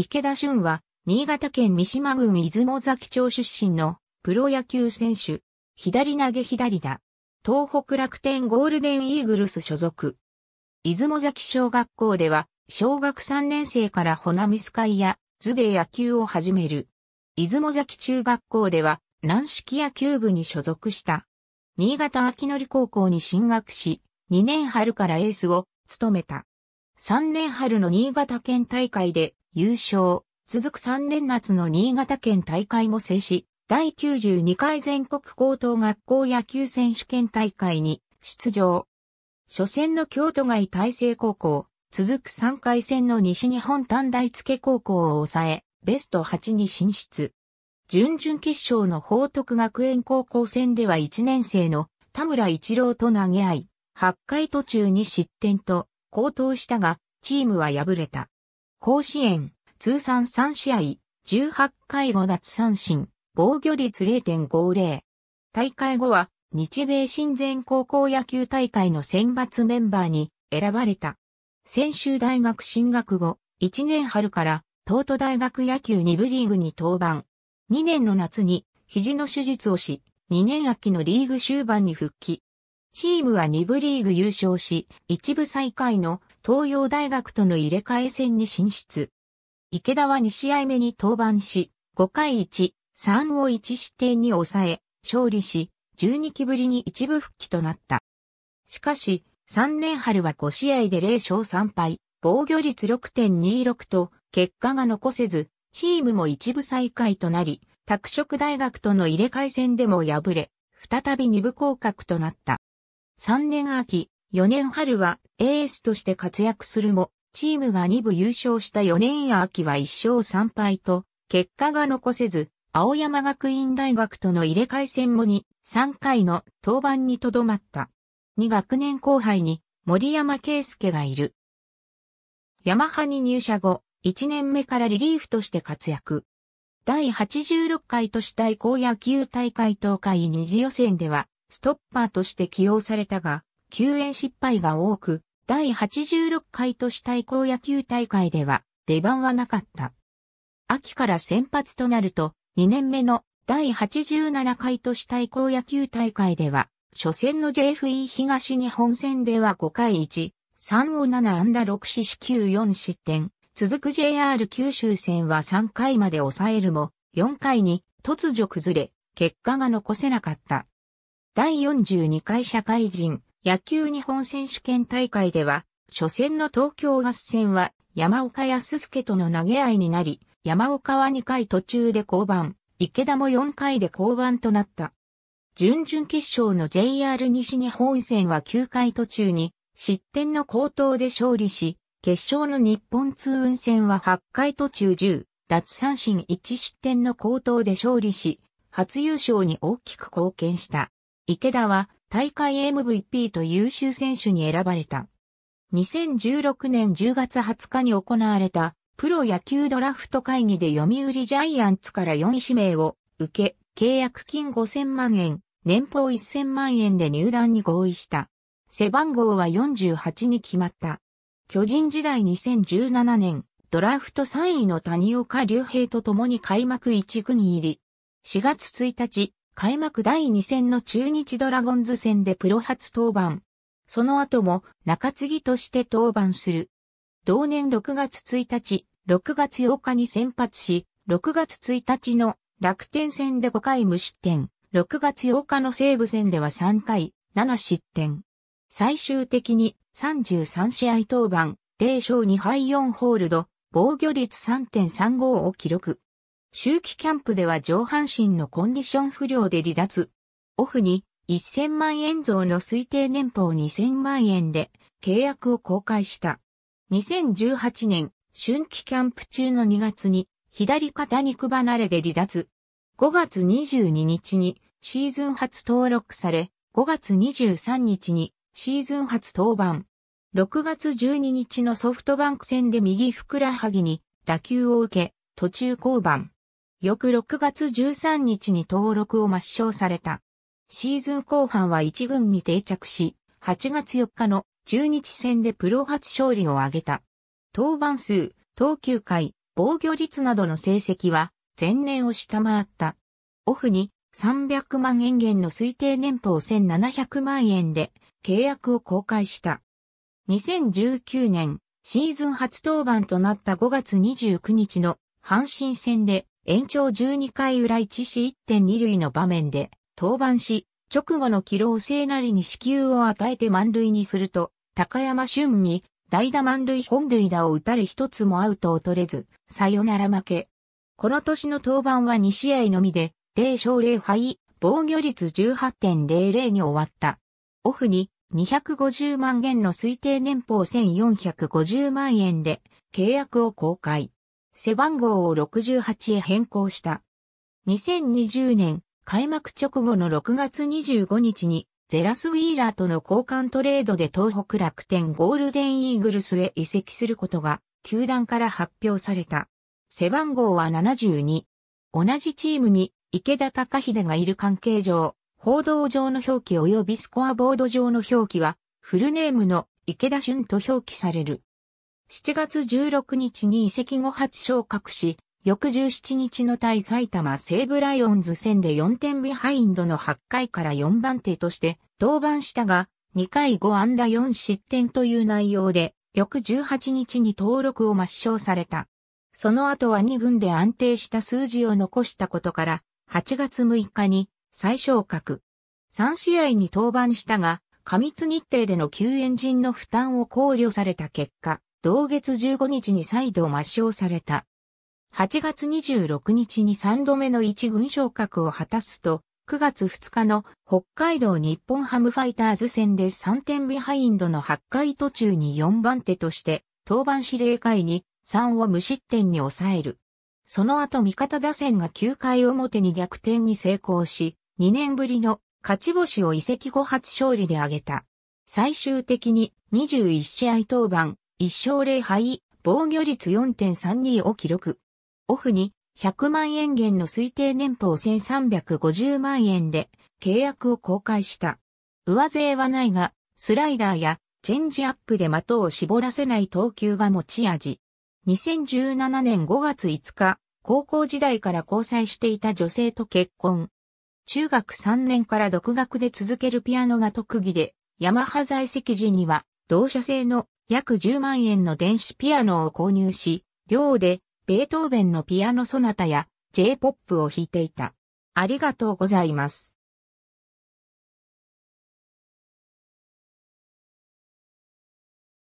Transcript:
池田俊は、新潟県三島郡出雲崎町出身のプロ野球選手、左投げ左打、東北楽天ゴールデンイーグルス所属。出雲崎小学校では、小学3年生からホナミスカイや図で野球を始める。出雲崎中学校では、軟式野球部に所属した。新潟秋典高校に進学し、2年春からエースを務めた。3年春の新潟県大会で優勝、続く3連夏の新潟県大会も制し、第92回全国高等学校野球選手権大会に出場。初戦の京都外大成高校、続く3回戦の西日本短大付高校を抑え、ベスト8に進出。準々決勝の報徳学園高校戦では1年生の田村一郎と投げ合い、8回途中に失点と、高騰したが、チームは敗れた。甲子園、通算3試合、18回5奪三振、防御率0.50。大会後は、日米親善高校野球大会の選抜メンバーに選ばれた。先週大学進学後、1年春から東都大学野球2部リーグに登板。2年の夏に肘の手術をし、2年秋のリーグ終盤に復帰。チームは2部リーグ優勝し、1部最下位の東洋大学との入れ替え戦に進出。池田は2試合目に登板し、5回1、3を1失点に抑え、勝利し、12期ぶりに一部復帰となった。しかし、3年春は5試合で0勝3敗、防御率6.26と結果が残せず、チームも一部最下位となり、拓殖大学との入れ替え戦でも敗れ、再び二部降格となった。3年秋、4年春はエースとして活躍するも、チームが2部優勝した4年秋は1勝3敗と、結果が残せず、青山学院大学との入れ替え戦もに3回の登板にとどまった。2学年後輩に森山圭介がいる。ヤマハに入社後、1年目からリリーフとして活躍。第86回都市対抗野球大会東海二次予選では、ストッパーとして起用されたが、救援失敗が多く、第86回都市対抗野球大会では出番はなかった。秋から先発となると、2年目の第87回都市対抗野球大会では、初戦の JFE 東日本戦では5回1、3を7安打6四死球4失点。続く JR 九州戦は3回まで抑えるも、4回に突如崩れ、結果が残せなかった。第42回社会人野球日本選手権大会では、初戦の東京合戦は山岡康介との投げ合いになり、山岡は2回途中で降板、池田も4回で降板となった。準々決勝の JR 西日本戦は9回途中に失点の高騰で勝利し、決勝の日本通運戦は8回途中10、奪三振1失点の高騰で勝利し、初優勝に大きく貢献した。池田は大会 MVP と優秀選手に選ばれた。2016年10月20日に行われたプロ野球ドラフト会議で読売ジャイアンツから4位指名を受け、契約金5000万円、年俸1000万円で入団に合意した。背番号は48に決まった。巨人時代2017年、ドラフト3位の谷岡隆平と共に開幕1軍に入り、4月1日、開幕第2戦の中日ドラゴンズ戦でプロ初登板。その後も中継ぎとして登板する。同年6月1日、6月8日に先発し、6月1日の楽天戦で5回無失点、6月8日の西武戦では3回、7失点。最終的に33試合登板、0勝2敗4ホールド、防御率3.35を記録。秋季キャンプでは上半身のコンディション不良で離脱。オフに1000万円増の推定年俸2000万円で契約を公開した。2018年、春季キャンプ中の2月に左肩肉離れで離脱。5月22日にシーズン初登録され、5月23日にシーズン初登板。6月12日のソフトバンク戦で右ふくらはぎに打球を受け、途中降板。翌6月13日に登録を抹消された。シーズン後半は一軍に定着し、8月4日の中日戦でプロ初勝利を挙げた。登板数、投球回、防御率などの成績は前年を下回った。オフに300万円減の推定年俸1700万円で契約を公開した。2019年シーズン初登板となった5月29日の阪神戦で延長12回裏1死1.2塁の場面で登板し、直後の起老聖なりに支給を与えて満塁にすると、高山俊に代打満塁本塁打を打たれ一つもアウトを取れず、さよなら負け。この年の登板は2試合のみで、0勝0敗、防御率18.00に終わった。オフに250万元の推定年俸1450万円で契約を公開。背番号を68へ変更した。2020年開幕直後の6月25日にゼラス・ウィーラーとの交換トレードで東北楽天ゴールデンイーグルスへ移籍することが球団から発表された。背番号は72。同じチームに池田隆秀がいる関係上、報道上の表記及びスコアボード上の表記はフルネームの池田俊と表記される。7月16日に移籍後初昇格し、翌17日の対埼玉西武ライオンズ戦で4点ビハインドの8回から4番手として登板したが、2回5安打4失点という内容で、翌18日に登録を抹消された。その後は2軍で安定した数字を残したことから、8月6日に再昇格。3試合に登板したが、過密日程での救援陣の負担を考慮された結果、同月15日に再度抹消された。8月26日に3度目の一軍昇格を果たすと、9月2日の北海道日本ハムファイターズ戦で3点ビハインドの8回途中に4番手として、登板指令会に3を無失点に抑える。その後味方打線が9回表に逆転に成功し、2年ぶりの勝ち星を移籍後初勝利で挙げた。最終的に21試合登板、1勝0敗、防御率4.32を記録。オフに100万円減の推定年俸1350万円で契約を公開した。上背はないが、スライダーやチェンジアップで的を絞らせない投球が持ち味。2017年5月5日、高校時代から交際していた女性と結婚。中学3年から独学で続けるピアノが特技で、ヤマハ在籍時には、同社製の約10万円の電子ピアノを購入し、寮でベートーベンのピアノソナタや J-POP を弾いていた。ありがとうございます。